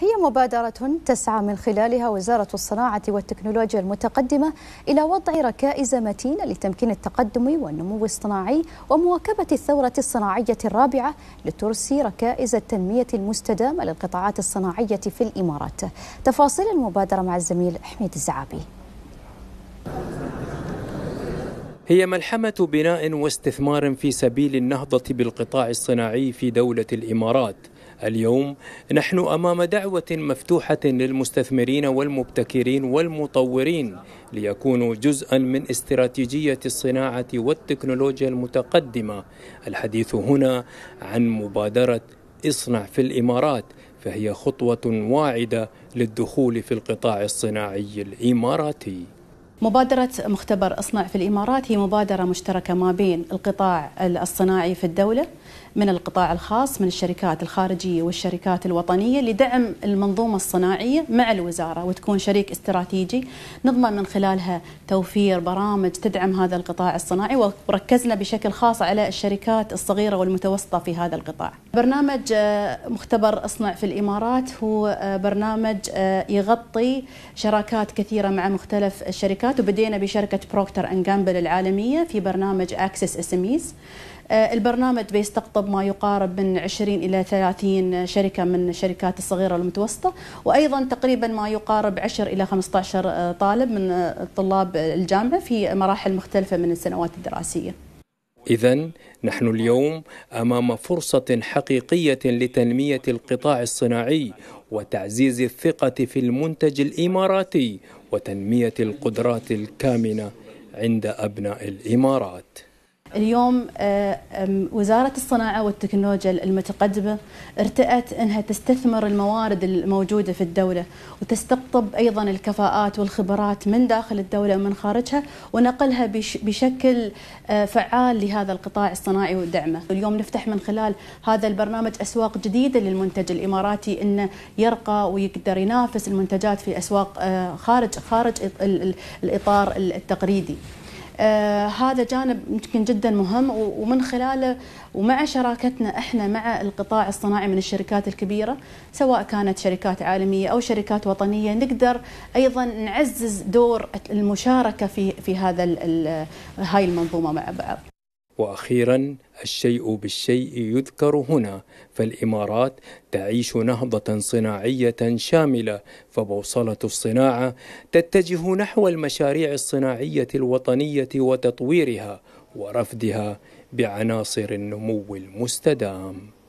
هي مبادرة تسعى من خلالها وزارة الصناعة والتكنولوجيا المتقدمة إلى وضع ركائز متينة لتمكين التقدم والنمو الصناعي ومواكبة الثورة الصناعية الرابعة لترسي ركائز التنمية المستدامة للقطاعات الصناعية في الإمارات تفاصيل المبادرة مع الزميل حميد الزعابي هي ملحمة بناء واستثمار في سبيل النهضة بالقطاع الصناعي في دولة الإمارات اليوم نحن امام دعوه مفتوحه للمستثمرين والمبتكرين والمطورين ليكونوا جزءا من استراتيجيه الصناعه والتكنولوجيا المتقدمه الحديث هنا عن مبادره اصنع في الامارات فهي خطوه واعده للدخول في القطاع الصناعي الاماراتي مبادرة مختبر اصنع في الامارات هي مبادرة مشتركة ما بين القطاع الصناعي في الدولة من القطاع الخاص من الشركات الخارجية والشركات الوطنية لدعم المنظومة الصناعية مع الوزارة وتكون شريك استراتيجي نضمن من خلالها توفير برامج تدعم هذا القطاع الصناعي وركزنا بشكل خاص على الشركات الصغيرة والمتوسطة في هذا القطاع. برنامج آه، مختبر اصنع في الامارات هو آه، برنامج آه، يغطي شراكات كثيره مع مختلف الشركات وبدينا بشركه بروكتر ان جامبل العالميه في برنامج اكسس اس ام البرنامج بيستقطب ما يقارب من 20 إلى 30 شركة من الشركات الصغيرة والمتوسطة وأيضا تقريبا ما يقارب 10 إلى 15 طالب من طلاب الجامعة في مراحل مختلفة من السنوات الدراسية إذا نحن اليوم أمام فرصة حقيقية لتنمية القطاع الصناعي وتعزيز الثقة في المنتج الإماراتي وتنمية القدرات الكامنة عند أبناء الإمارات اليوم آه، وزارة الصناعة والتكنولوجيا المتقدمة ارتأت أنها تستثمر الموارد الموجودة في الدولة وتستقطب أيضا الكفاءات والخبرات من داخل الدولة ومن خارجها ونقلها بشكل آه، فعال لهذا القطاع الصناعي ودعمه اليوم نفتح من خلال هذا البرنامج أسواق جديدة للمنتج الإماراتي أنه يرقى ويقدر ينافس المنتجات في أسواق آه، خارج خارج الإطار التقليدي آه هذا جانب يمكن جدا مهم ومن خلاله ومع شراكتنا احنا مع القطاع الصناعي من الشركات الكبيره سواء كانت شركات عالميه او شركات وطنيه نقدر ايضا نعزز دور المشاركه في في هذا هاي المنظومه مع بعض. واخيرا الشيء بالشيء يذكر هنا فالامارات تعيش نهضه صناعيه شامله فبوصله الصناعه تتجه نحو المشاريع الصناعيه الوطنيه وتطويرها ورفدها بعناصر النمو المستدام